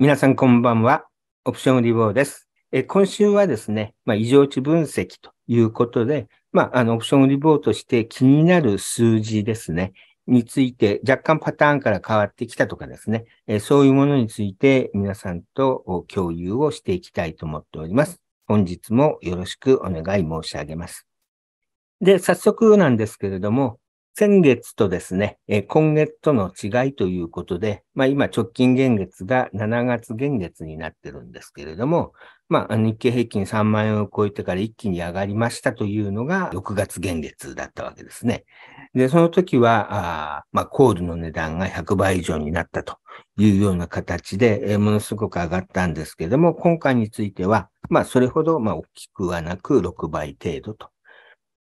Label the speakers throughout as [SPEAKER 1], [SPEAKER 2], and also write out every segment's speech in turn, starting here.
[SPEAKER 1] 皆さんこんばんは。オプションリボーです。え今週はですね、まあ、異常値分析ということで、まあ、あの、オプションリボーとして気になる数字ですね、について若干パターンから変わってきたとかですね、えそういうものについて皆さんと共有をしていきたいと思っております。本日もよろしくお願い申し上げます。で、早速なんですけれども、先月とですね、え今月との違いということで、まあ、今直近現月が7月現月になってるんですけれども、まあ、日経平均3万円を超えてから一気に上がりましたというのが6月現月だったわけですね。で、その時は、あまあ、コールの値段が100倍以上になったというような形で、えものすごく上がったんですけれども、今回については、まあ、それほどま大きくはなく6倍程度と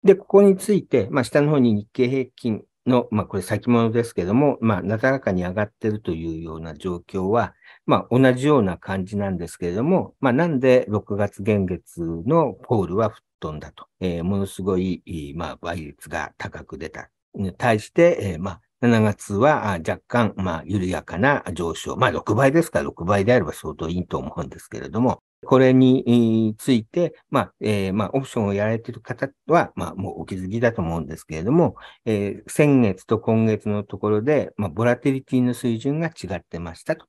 [SPEAKER 1] で、ここについて、まあ、下の方に日経平均の、まあ、これ先物ですけども、まあ、なだらかに上がってるというような状況は、まあ、同じような感じなんですけれども、まあ、なんで6月現月のポールは吹っ飛んだと、えー、ものすごい、まあ、倍率が高く出た。対して、えー、まあ、7月は若干、まあ、緩やかな上昇。まあ、6倍ですから、6倍であれば相当いいと思うんですけれども、これについて、まあ、えー、まあ、オプションをやられている方は、まあ、もうお気づきだと思うんですけれども、えー、先月と今月のところで、まあ、ボラテリティの水準が違ってましたと。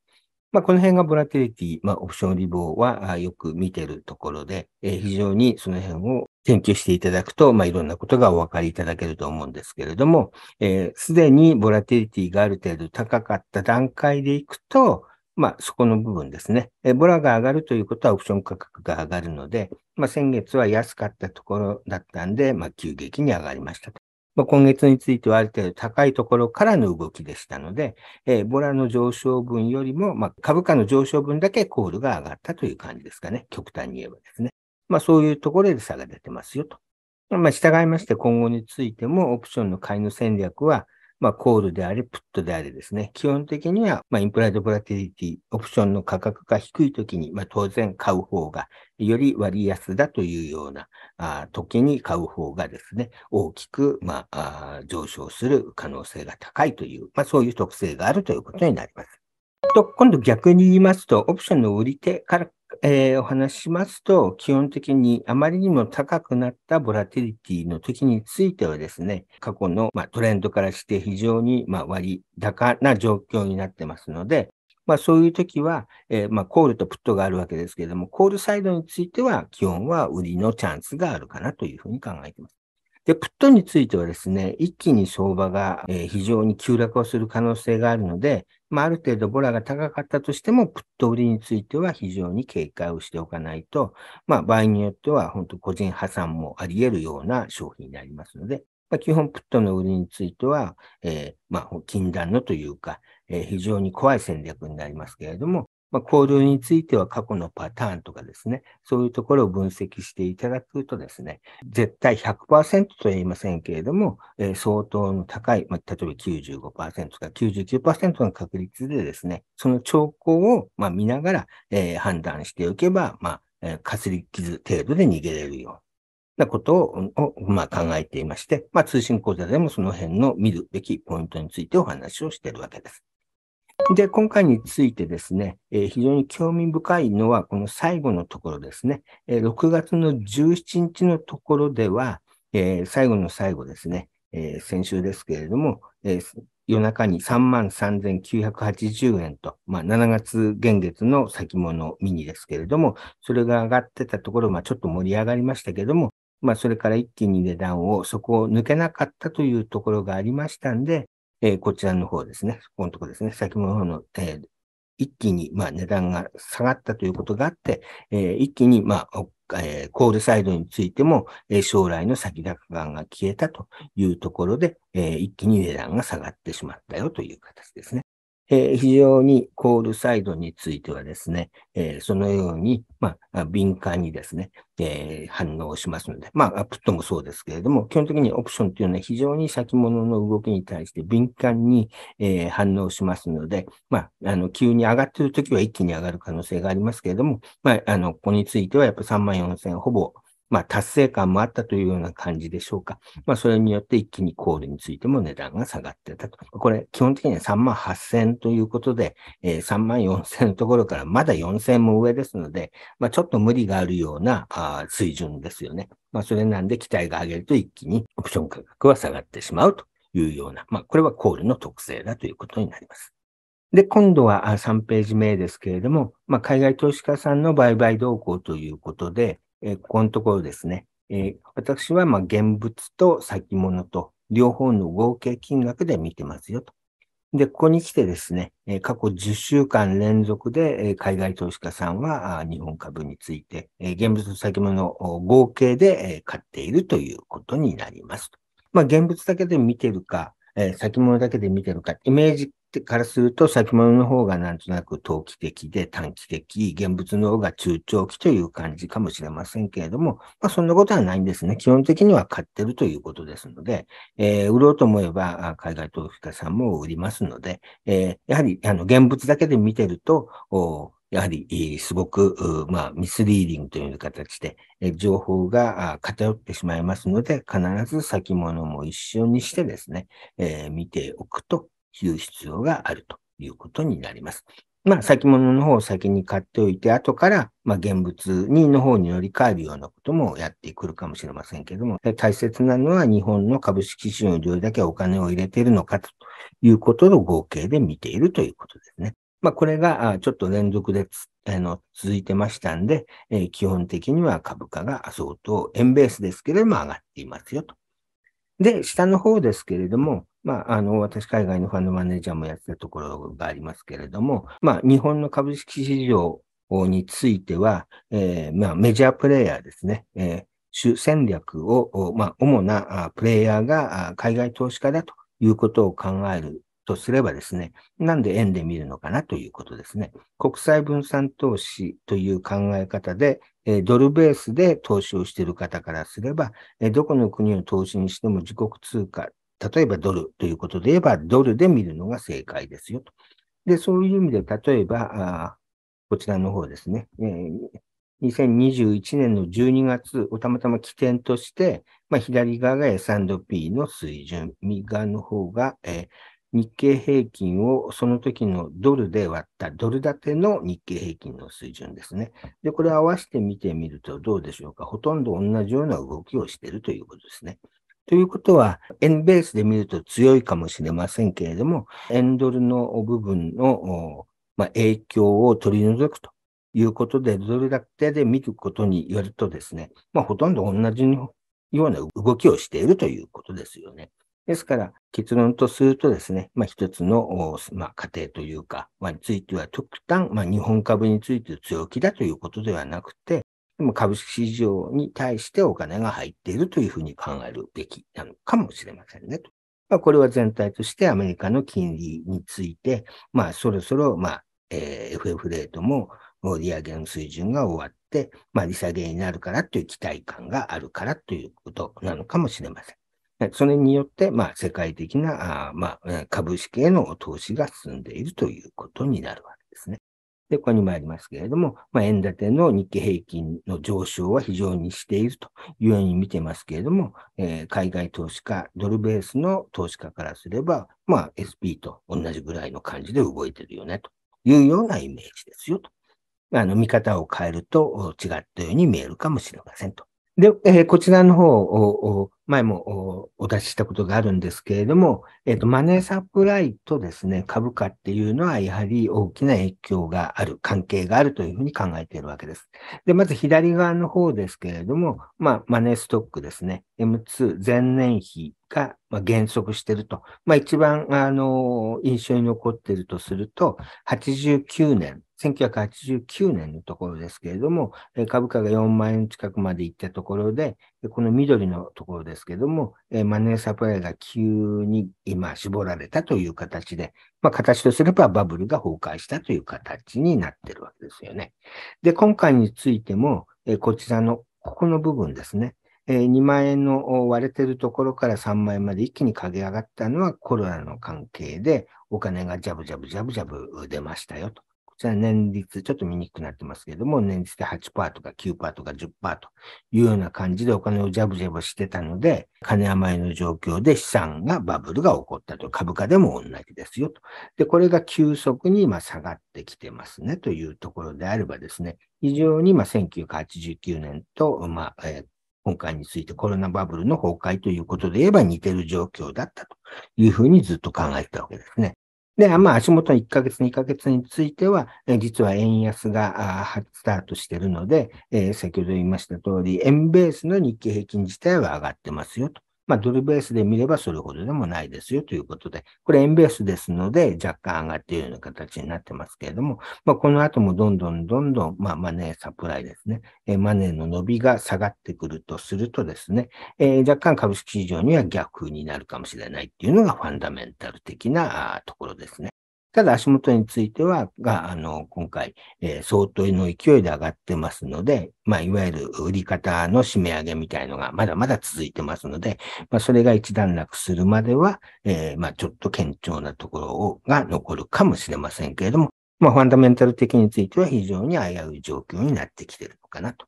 [SPEAKER 1] まあ、この辺がボラテリティ、まあ、オプションリボーはよく見てるところで、えー、非常にその辺を研究していただくと、まあ、いろんなことがお分かりいただけると思うんですけれども、す、えー、で、にボラテリティがある程度高かった段階でいくと、まあ、そこの部分ですね。えボラが上がるということはオプション価格が上がるので、まあ、先月は安かったところだったんで、まあ、急激に上がりましたと。まあ、今月についてはある程度高いところからの動きでしたので、えボラの上昇分よりも、まあ、株価の上昇分だけコールが上がったという感じですかね。極端に言えばですね。まあ、そういうところで差が出てますよと。まあ、従いまして今後についてもオプションの買いの戦略は、まあ、コールであれ、プットであれですね。基本的には、まあ、インプライドボラティリティ、オプションの価格が低いときに、まあ、当然買う方が、より割安だというようなあ時に買う方がですね、大きく、まあ、上昇する可能性が高いという、まあ、そういう特性があるということになります。と、今度逆に言いますと、オプションの売り手からえー、お話しますと、基本的にあまりにも高くなったボラティリティの時についてはですね、過去の、まあ、トレンドからして非常に、まあ、割高な状況になってますので、まあ、そういう時は、えー、まあ、コールとプットがあるわけですけれども、コールサイドについては、基本は売りのチャンスがあるかなというふうに考えています。で、プットについてはですね、一気に相場が、えー、非常に急落をする可能性があるので、まあ、ある程度ボラが高かったとしても、プット売りについては非常に警戒をしておかないと、まあ、場合によっては本当個人破産もあり得るような商品になりますので、まあ、基本プットの売りについては、えー、まあ、禁断のというか、えー、非常に怖い戦略になりますけれども、まあ、行動については過去のパターンとかですね、そういうところを分析していただくとですね、絶対100%とは言いませんけれども、えー、相当の高い、まあ、例えば95%か99%の確率でですね、その兆候を、ま見ながら、えー、判断しておけば、まあ、えー、かすり傷程度で逃げれるようなことを、まあ、考えていまして、まあ、通信講座でもその辺の見るべきポイントについてお話をしているわけです。で、今回についてですね、えー、非常に興味深いのは、この最後のところですね、えー、6月の17日のところでは、えー、最後の最後ですね、えー、先週ですけれども、え夜中に3万3980円と、まあ、7月現月の先物ミニですけれども、それが上がってたところ、まあ、ちょっと盛り上がりましたけれども、まあ、それから一気に値段を、そこを抜けなかったというところがありましたんで、えー、こちらの方ですね、このとこですね、先物の方の、えー、一気に、まあ、値段が下がったということがあって、えー、一気に、まあ、えー、コールサイドについても、えー、将来の先高感が消えたというところで、えー、一気に値段が下がってしまったよという形ですね。えー、非常にコールサイドについてはですね、えー、そのように、まあ、敏感にですね、えー、反応しますので、まあ、アップットもそうですけれども、基本的にオプションというのは非常に先物の動きに対して敏感に、え反応しますので、まあ、あの、急に上がっているときは一気に上がる可能性がありますけれども、まあ、あの、ここについてはやっぱ3万4000ほぼまあ、達成感もあったというような感じでしょうか。まあ、それによって一気にコールについても値段が下がってたと。これ、基本的には3万8000ということで、えー、3万4000のところからまだ4000も上ですので、まあ、ちょっと無理があるようなあ水準ですよね。まあ、それなんで期待が上げると一気にオプション価格は下がってしまうというような、まあ、これはコールの特性だということになります。で、今度は3ページ目ですけれども、まあ、海外投資家さんの売買動向ということで、えここのところですね、え私はま現物と先物と両方の合計金額で見てますよと。で、ここに来てですね、過去10週間連続で海外投資家さんは日本株について、現物と先物を合計で買っているということになります。まあ、現物だけで見てるか、先物だけで見てるか、イメージってからすると、先物の方がなんとなく投機的で短期的、現物の方が中長期という感じかもしれませんけれども、まあ、そんなことはないんですね。基本的には買ってるということですので、えー、売ろうと思えば、海外投資家さんも売りますので、えー、やはり、あの、現物だけで見てると、やはり、すごく、まあ、ミスリーディングという形で、情報が偏ってしまいますので、必ず先物も一緒にしてですね、えー、見ておくという必要があるということになります。まあ、先物の方を先に買っておいて、後から、まあ、現物にの方に乗り換えるようなこともやってくるかもしれませんけれども、大切なのは日本の株式市場にどれだけお金を入れているのかということの合計で見ているということですね。まあ、これがちょっと連続であの続いてましたんで、えー、基本的には株価が相当円ベースですけれども上がっていますよと。で、下の方ですけれども、まあ、あの、私、海外のファンドマネージャーもやってたところがありますけれども、まあ、日本の株式市場については、えー、まあ、メジャープレイヤーですね、えー、主戦略を、まあ、主なプレイヤーが海外投資家だということを考えるとすればですね、なんで円で見るのかなということですね。国際分散投資という考え方で、ドルベースで投資をしている方からすれば、どこの国を投資にしても自国通貨例えばドルということで言えば、ドルで見るのが正解ですよと。で、そういう意味で、例えば、こちらの方ですね、えー、2021年の12月をたまたま起点として、まあ、左側が S&P の水準、右側の方が、えー、日経平均をその時のドルで割ったドル建ての日経平均の水準ですね。で、これを合わせて見てみるとどうでしょうか。ほとんど同じような動きをしているということですね。ということは、円ベースで見ると強いかもしれませんけれども、円ドルの部分の、まあ、影響を取り除くということで、ドルだけで見ることによるとですね、まあ、ほとんど同じような動きをしているということですよね。ですから、結論とするとですね、まあ、一つの、まあ、過程というか、まあ、については、極端、まあ、日本株について強気だということではなくて、株式市場に対してお金が入っているというふうに考えるべきなのかもしれませんね。まあ、これは全体としてアメリカの金利について、まあ、そろそろ、まあえー、FF レートも利上げの水準が終わって、まあ、利下げになるからという期待感があるからということなのかもしれません。それによって、まあ、世界的なあ、まあ、株式への投資が進んでいるということになるわけですね。で、ここにもありますけれども、まあ、円建ての日経平均の上昇は非常にしているというように見てますけれども、えー、海外投資家、ドルベースの投資家からすれば、まあ、SP と同じぐらいの感じで動いてるよね、というようなイメージですよ、と。あの、見方を変えると違ったように見えるかもしれませんと。で、えー、こちらの方を前もお出ししたことがあるんですけれども、えっ、ー、と、マネーサプライとですね、株価っていうのはやはり大きな影響がある、関係があるというふうに考えているわけです。で、まず左側の方ですけれども、まあ、マネーストックですね、M2 前年比が減速していると。まあ、一番、あの、印象に残っているとすると、89年1989年のところですけれども、株価が4万円近くまで行ったところで、でこの緑のところですけども、えー、マネーサプライが急に今絞られたという形で、まあ、形とすればバブルが崩壊したという形になってるわけですよね。で、今回についても、えー、こちらのここの部分ですね。えー、2万円の割れてるところから3万円まで一気に駆け上がったのはコロナの関係でお金がジャブジャブジャブジャブ出ましたよと。ゃあ年率、ちょっと見にくくなってますけれども、年率で8%とか9%とか10%というような感じでお金をジャブジャブしてたので、金余りの状況で資産がバブルが起こったと。株価でも同じですよと。で、これが急速に今下がってきてますねというところであればですね、非常に今1989年と、まあ、えー今回についてコロナバブルの崩壊ということで言えば似てる状況だったというふうにずっと考えてたわけですね。で、まあ、足元の1ヶ月、2ヶ月については、え実は円安がスタートしているので、えー、先ほど言いました通り、円ベースの日経平均自体は上がってますよとまあ、ドルベースで見ればそれほどでもないですよということで、これ円ベースですので、若干上がっているような形になってますけれども、まあ、この後もどんどんどんどん、まあ、マネーサプライですね、えマネーの伸びが下がってくるとするとですね、えー、若干株式市場には逆になるかもしれないっていうのがファンダメンタル的なところですね。ただ足元については、が、あの、今回、えー、相当の勢いで上がってますので、まあ、いわゆる売り方の締め上げみたいのがまだまだ続いてますので、まあ、それが一段落するまでは、えー、まあ、ちょっと堅調なところをが残るかもしれませんけれども、まあ、ファンダメンタル的については非常に危うい状況になってきてるのかなと。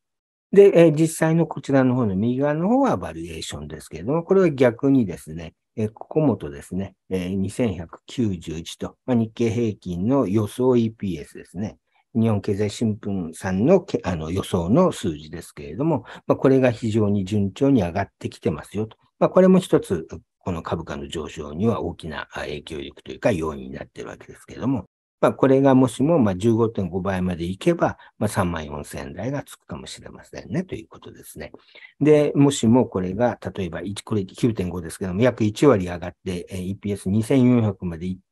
[SPEAKER 1] で、えー、実際のこちらの方の右側の方はバリエーションですけれども、これは逆にですね、えここもとですね、え2191と、まあ、日経平均の予想 EPS ですね。日本経済新聞さんのあの予想の数字ですけれども、まあ、これが非常に順調に上がってきてますよと。まあ、これも一つ、この株価の上昇には大きな影響力というか要因になっているわけですけれども、まあ、これがもしも、まあ、15.5倍までいけば、まあ、3万4千円台がつくかもしれませんね、ということですね。で、もしもこれが、例えば、これ9.5ですけども、約1割上がって、EPS2400 までいって、、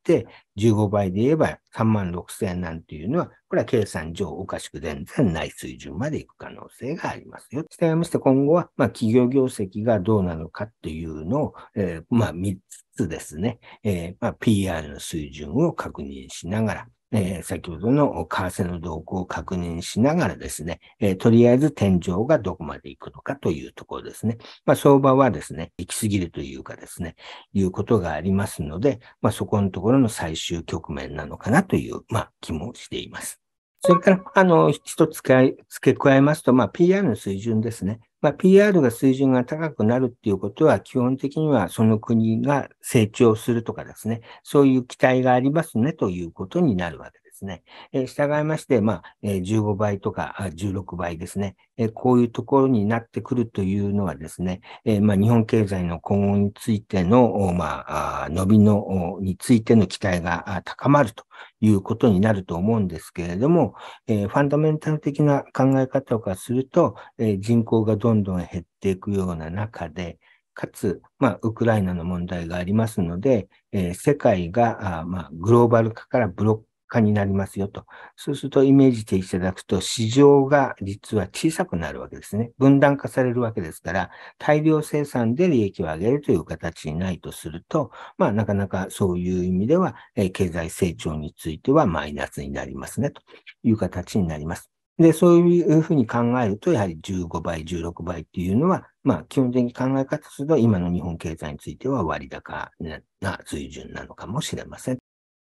[SPEAKER 1] 15倍で言えば3万6千なんていうのは、これは計算上おかしく全然ない水準までいく可能性がありますよ。従いまして今後は、まあ、企業業績がどうなのかっていうのを、えー、まあ、3つですね、えー、まあ、PR の水準を確認しながら、えー、先ほどの為替の動向を確認しながらですね、えー、とりあえず天井がどこまで行くのかというところですね。まあ、相場はですね、行き過ぎるというかですね、いうことがありますので、まあ、そこのところの最終局面なのかなという、まあ、気もしています。それから、あの、一つ付け加えますと、まあ、PR の水準ですね。まあ、PR が水準が高くなるっていうことは、基本的にはその国が成長するとかですね、そういう期待がありますねということになるわけです。ですね。え従いまして、まあ、え15倍とか16倍ですね、えこういうところになってくるというのはですね、えまあ、日本経済の今後についての、まあ、伸びのについての期待が高まるということになると思うんですけれども、えファンダメンタル的な考え方かすると、え人口がどんどん減っていくような中で、かつ、まあ、ウクライナの問題がありますので、えー、世界があ、まあ、グローバル化からブロッ果になりますよと。そうするとイメージしていただくと市場が実は小さくなるわけですね。分断化されるわけですから、大量生産で利益を上げるという形にないとすると、まあなかなかそういう意味では、え経済成長についてはマイナスになりますねという形になります。で、そういうふうに考えると、やはり15倍、16倍っていうのは、まあ、基本的に考え方すると、今の日本経済については割高な水準なのかもしれません。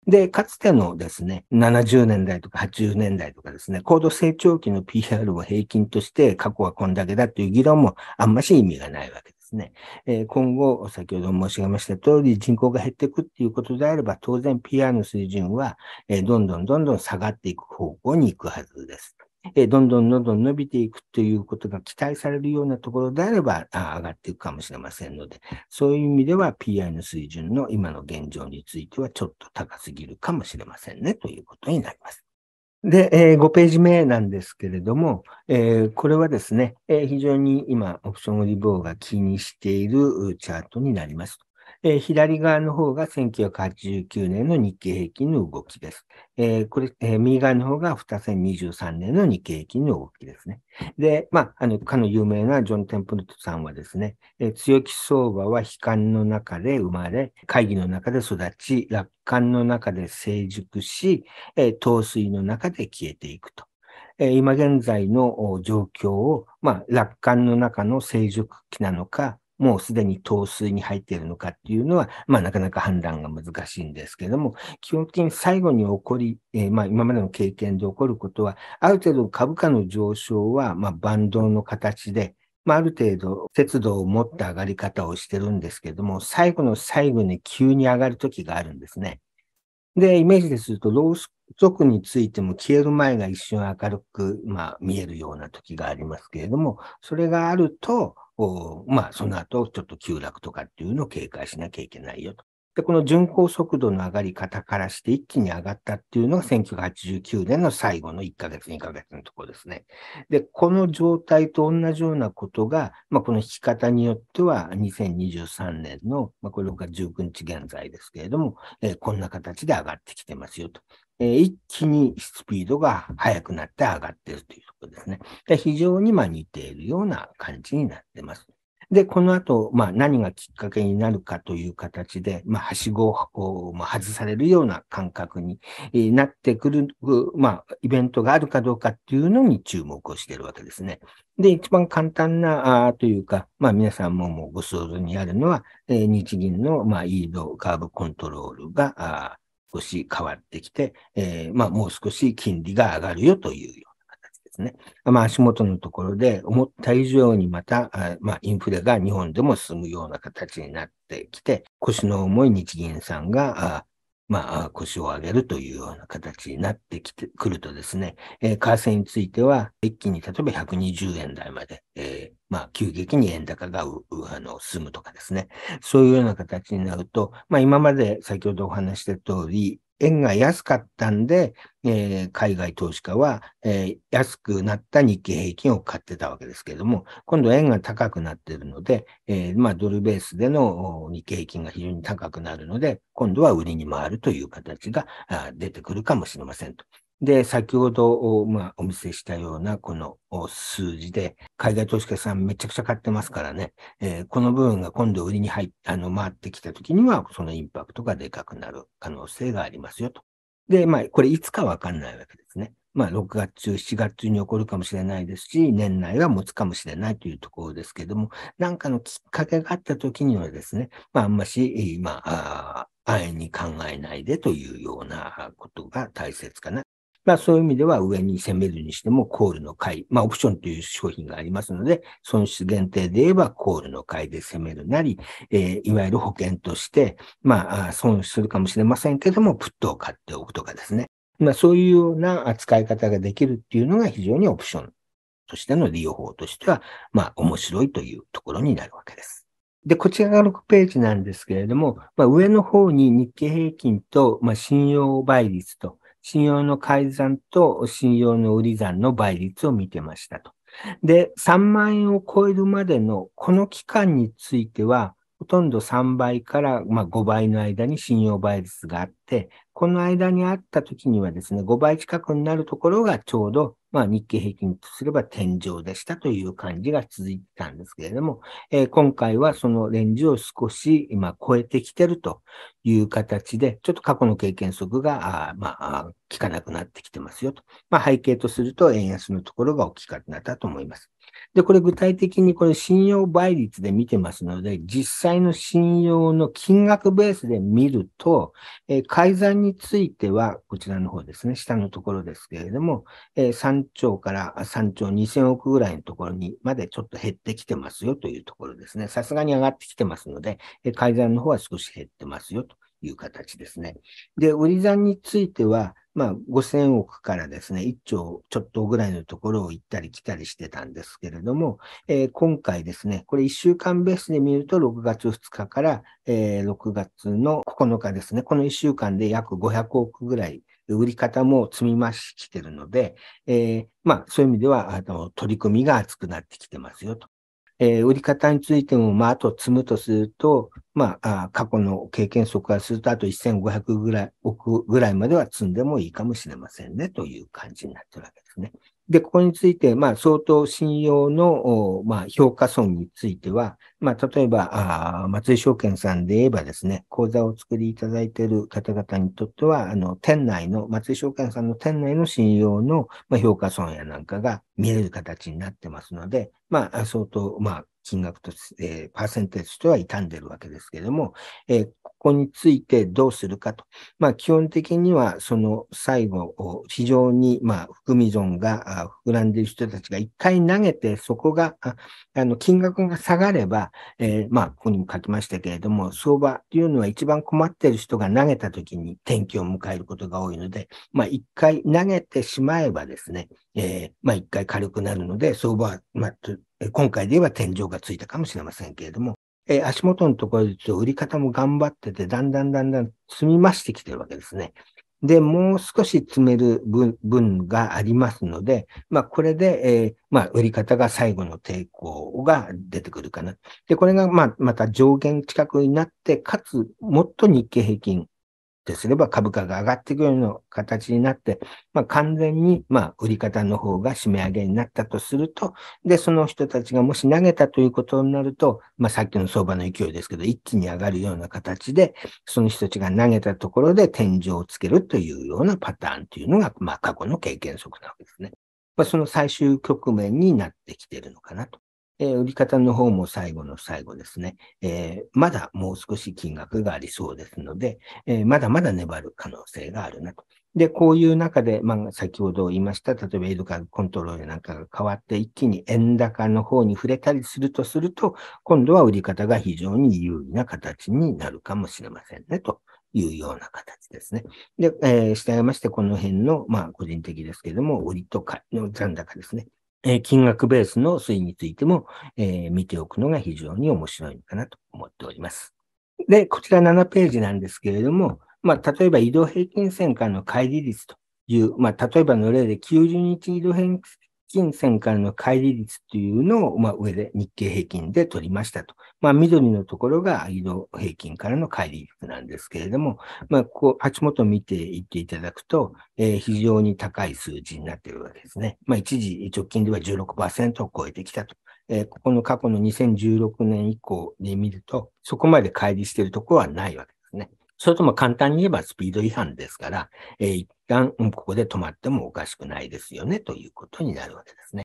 [SPEAKER 1] で、かつてのですね、70年代とか80年代とかですね、高度成長期の PR を平均として過去はこんだけだという議論もあんまし意味がないわけです。ね。え今後、先ほど申し上げました通り、人口が減っていくっていうことであれば、当然 PR の水準は、えどんどんどんどん下がっていく方向に行くはずです。えどんどんどんどん伸びていくということが期待されるようなところであれば、あ上がっていくかもしれませんので、そういう意味では PI の水準の今の現状についてはちょっと高すぎるかもしれませんね、ということになります。で、え5ページ目なんですけれども、えこれはですね、え非常に今、オプションオリボーが気にしているチャートになります。えー、左側の方が1989年の日経平均の動きです。えー、これ、えー、右側の方が2023年の日経平均の動きですね。で、まあ、あの、かの有名なジョン・テンプルトさんはですね、え強気相場は悲観の中で生まれ、会議の中で育ち、楽観の中で成熟し、え糖水の中で消えていくと。今現在の状況を、まあ、楽観の中の成熟期なのか、もうすでに糖水に入っているのかっていうのは、まあ、なかなか判断が難しいんですけれども、基本的に最後に起こり、えー、まあ、今までの経験で起こることは、ある程度株価の上昇は、まあ、バンドの形で、まあ、ある程度、節度を持った上がり方をしてるんですけれども、最後の最後に急に上がるときがあるんですね。で、イメージですると、ロうソクについても消える前が一瞬明るく、まあ、見えるような時がありますけれども、それがあると、まあ、その後、ちょっと急落とかっていうのを警戒しなきゃいけないよと。で、この巡航速度の上がり方からして一気に上がったっていうのが1989年の最後の1ヶ月、2ヶ月のところですね。で、この状態と同じようなことが、まあ、この引き方によっては2023年の、まあ、これが19日現在ですけれども、えー、こんな形で上がってきてますよと。え一気にスピードが速くなって上がっているということですね。で非常にま似ているような感じになってます。で、この後、まあ、何がきっかけになるかという形で、まあ、はしごを外されるような感覚になってくる、まあ、イベントがあるかどうかっていうのに注目をしているわけですね。で、一番簡単な、あというか、まあ、皆さんももうご想像にあるのは、えー、日銀の、まあ、イードカーブコントロールが、少し変わってきて、えー、まあ、もう少し金利が上がるよというような形ですね。まあ、足元のところで思った以上にまた、あまあ、インフレが日本でも進むような形になってきて、腰の重い日銀さんが、まあ、腰を上げるというような形になってきてくるとですね、えー、為替については、一気に例えば120円台まで、えー、まあ、急激に円高がうあの進むとかですね、そういうような形になると、まあ、今まで先ほどお話した通り、円が安かったんで、えー、海外投資家は、えー、安くなった日経平均を買ってたわけですけれども、今度円が高くなってるので、えー、まあドルベースでの日経平均が非常に高くなるので、今度は売りに回るという形が出てくるかもしれませんと。で、先ほど、まあ、お見せしたようなこの数字で、海外投資家さんめちゃくちゃ買ってますからね、えー、この部分が今度売りに入っあの回ってきた時には、そのインパクトがでかくなる可能性がありますよと。で、まあ、これいつかわかんないわけですね。まあ、6月中、7月中に起こるかもしれないですし、年内は持つかもしれないというところですけども、なんかのきっかけがあった時にはですね、まあ、あんまし、まあ、安易に考えないでというようなことが大切かな。まあそういう意味では上に攻めるにしてもコールの回、まあオプションという商品がありますので、損失限定で言えばコールの回で攻めるなり、えー、いわゆる保険として、まあ損失するかもしれませんけども、プットを買っておくとかですね。まあそういうような扱い方ができるっていうのが非常にオプションとしての利用法としては、まあ面白いというところになるわけです。で、こちらが6ページなんですけれども、まあ、上の方に日経平均と、まあ、信用倍率と、信用の改ざんと信用の売り算の倍率を見てましたと。で、3万円を超えるまでのこの期間については、ほとんど3倍から、ま5倍の間に信用倍率があって、この間にあった時にはですね、5倍近くになるところがちょうどまあ、日経平均とすれば天井でしたという感じが続いてたんですけれども、えー、今回はそのレンジを少し今超えてきてるという形で、ちょっと過去の経験則が、あまあ、効かなくなってきてますよと。まあ、背景とすると円安のところが大きくなったと思います。で、これ具体的にこれ信用倍率で見てますので、実際の信用の金額ベースで見ると、えー、改ざんについては、こちらの方ですね、下のところですけれども、えー、3兆から3兆2000億ぐらいのところにまでちょっと減ってきてますよというところですね。さすがに上がってきてますので、えー、改ざんの方は少し減ってますよという形ですね。で、売り算については、まあ、5000億からですね、1兆ちょっとぐらいのところを行ったり来たりしてたんですけれども、えー、今回ですね、これ1週間ベースで見ると、6月2日から、えー、6月の9日ですね、この1週間で約500億ぐらい売り方も積み増してきてるので、えー、まあ、そういう意味では、あの、取り組みが厚くなってきてますよと。えー、売り方についても、まあ、あと積むとすると、まあ、あ過去の経験則からすると、あと1500ぐらい、億ぐらいまでは積んでもいいかもしれませんね、という感じになってるわけですね。で、ここについて、まあ、相当信用の、まあ、評価損については、まあ、例えば、あ松井証券さんで言えばですね、口座を作りいただいている方々にとっては、あの、店内の、松井証券さんの店内の信用の、まあ、評価損やなんかが見れる形になってますので、まあ、相当、まあ、金額と、えー、パーセンテージとは傷んでるわけですけれども、えー、ここについてどうするかと。まあ、基本的には、その最後、非常に、まあ、含み損が膨らんでいる人たちが一回投げて、そこが、ああの、金額が下がれば、えー、まあ、ここにも書きましたけれども、相場というのは一番困っている人が投げた時に転機を迎えることが多いので、まあ、一回投げてしまえばですね、えー、まあ、一回軽くなるので、相場は、まあ、今回で言えば天井がついたかもしれませんけれども、え足元のところで売り方も頑張ってて、だんだんだんだん積み増してきてるわけですね。で、もう少し積める分がありますので、まあ、これで、えー、まあ、売り方が最後の抵抗が出てくるかな。で、これが、まあ、また上限近くになって、かつ、もっと日経平均とすれば株価が上がっていくような形になって、まあ、完全に、まあ、売り方の方が締め上げになったとすると、で、その人たちがもし投げたということになると、まあ、さっきの相場の勢いですけど、一気に上がるような形で、その人たちが投げたところで天井をつけるというようなパターンというのが、まあ、過去の経験則なわけですね。まあ、その最終局面になってきているのかなと。えー、売り方の方も最後の最後ですね、えー、まだもう少し金額がありそうですので、えー、まだまだ粘る可能性があるなと。で、こういう中で、まあ、先ほど言いました、例えばエルカコントロールなんかが変わって一気に円高の方に触れたりするとすると、今度は売り方が非常に優位な形になるかもしれませんね、というような形ですね。で、えー、従いまして、この辺の、まあ、個人的ですけれども、売りと買いの残高ですね。えー、金額ベースの推移についても、えー、見ておくのが非常に面白いのかなと思っております。で、こちら7ページなんですけれども、まあ、例えば移動平均線からの乖離率という、まあ、例えばの例で90日移動平金銭からの乖離率というのを、まあ、上で日経平均で取りましたと。まあ、緑のところが移動平均からの乖離率なんですけれども、まあ、ここ、八元見ていっていただくと、えー、非常に高い数字になっているわけですね。まあ、一時直近では16%を超えてきたと。えー、ここの過去の2016年以降で見ると、そこまで乖離しているところはないわけですね。それとも簡単に言えばスピード違反ですから、えー、一旦、ここで止まってもおかしくないですよね、ということになるわけですね。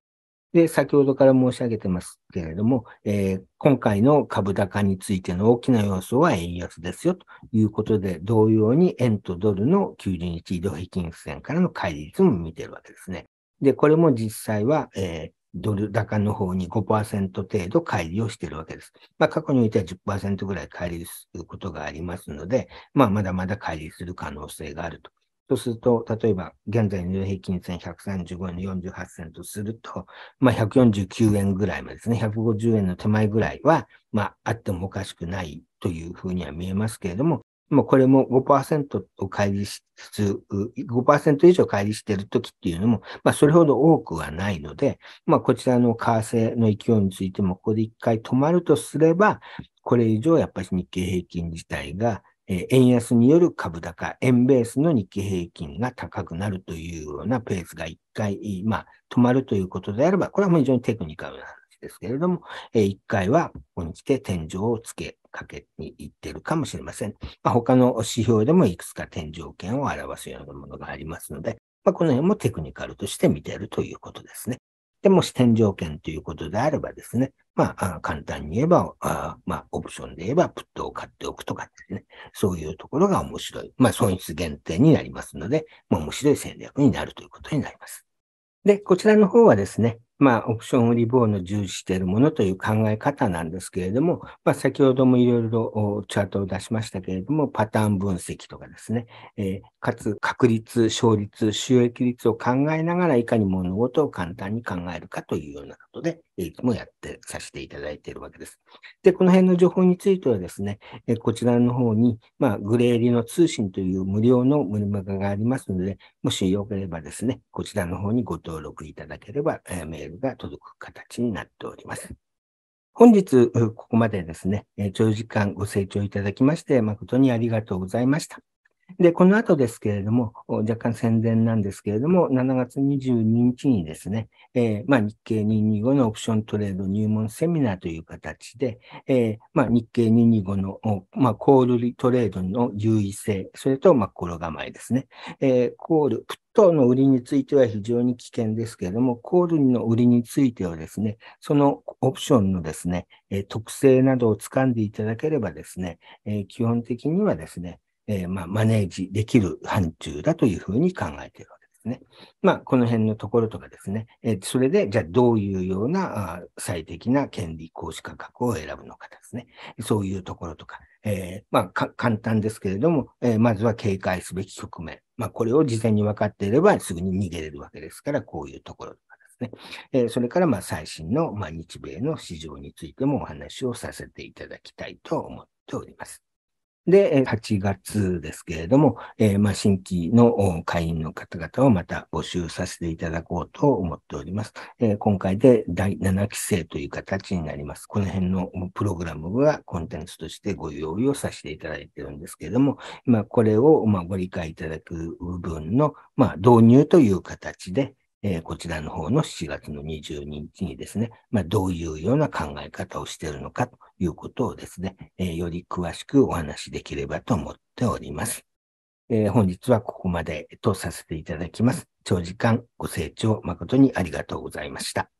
[SPEAKER 1] で、先ほどから申し上げてますけれども、えー、今回の株高についての大きな要素は円安ですよということで、同様に円とドルの90日移動平均線からの乖離率も見てるわけですね。で、これも実際は、えー、ドル高の方に5%程度乖離をしているわけです。まあ、過去においては10%ぐらい乖離することがありますので、まあ、まだまだ乖離する可能性があるとそうすると、例えば、現在の平均線135円の48銭とすると、まあ、149円ぐらいまでですね、150円の手前ぐらいは、まあ、あってもおかしくないというふうには見えますけれども、まあ、これも5%を返りしつつ、5%以上返りしているときっていうのも、まあ、それほど多くはないので、まあ、こちらの為替の勢いについても、ここで一回止まるとすれば、これ以上、やっぱり日経平均自体が、え円安による株高、円ベースの日経平均が高くなるというようなペースが一回、まあ、止まるということであれば、これはもう非常にテクニカルな話ですけれども、えー、回はここに来て天井をつけかけに行ってるかもしれません。まあ、他の指標でもいくつか天井圏を表すようなものがありますので、まあ、この辺もテクニカルとして見ているということですね。で、もし天条件ということであればですね、まあ、簡単に言えば、あまあ、オプションで言えば、プットを買っておくとかですね、そういうところが面白い。まあ、損失限定になりますので、まあ、面白い戦略になるということになります。で、こちらの方はですね、まあ、オプション売り棒の重視しているものという考え方なんですけれども、まあ、先ほどもいろいろチャートを出しましたけれども、パターン分析とかですね、えー、かつ確率、勝率、収益率を考えながらいかに物事を簡単に考えるかというようなことで、もやってさせていただいているわけです。で、この辺の情報についてはですね、えこちらの方に、まあ、グレーリの通信という無料の無料化がありますので、もしよければですね、こちらの方にご登録いただければ、えメールが届く形になっております。本日、ここまでですね、長時間ご清聴いただきまして、誠にありがとうございました。で、この後ですけれども、若干宣伝なんですけれども、7月22日にですね、えー、まあ、日経225のオプショントレード入門セミナーという形で、えー、まあ、日経225の、まあ、コールトレードの優位性、それと、ま心構えですね。えー、コール、プットの売りについては非常に危険ですけれども、コールの売りについてはですね、そのオプションのですね、特性などを掴んでいただければですね、え基本的にはですね、えー、まあ、マネージできる範疇だというふうに考えているわけですね。まあ、この辺のところとかですね、えー、それで、じゃあどういうようなあ最適な権利行使価格を選ぶのかですね。そういうところとか、えー、まあ、簡単ですけれども、えまずは警戒すべき局面。まあ、これを事前に分かっていればすぐに逃げれるわけですから、こういうところとかですね。えー、それから、まあ、最新の、まあ、日米の市場についてもお話をさせていただきたいと思っております。で、8月ですけれども、えー、まあ、新規の会員の方々をまた募集させていただこうと思っております。えー、今回で第7期生という形になります。この辺のプログラムはコンテンツとしてご用意をさせていただいているんですけれども、まあ、これをまご理解いただく部分のまあ、導入という形で、えー、こちらの方の7月の22日にですね、まあ、どういうような考え方をしているのかということをですね、えー、より詳しくお話しできればと思っております。えー、本日はここまでとさせていただきます。長時間ご清聴誠にありがとうございました。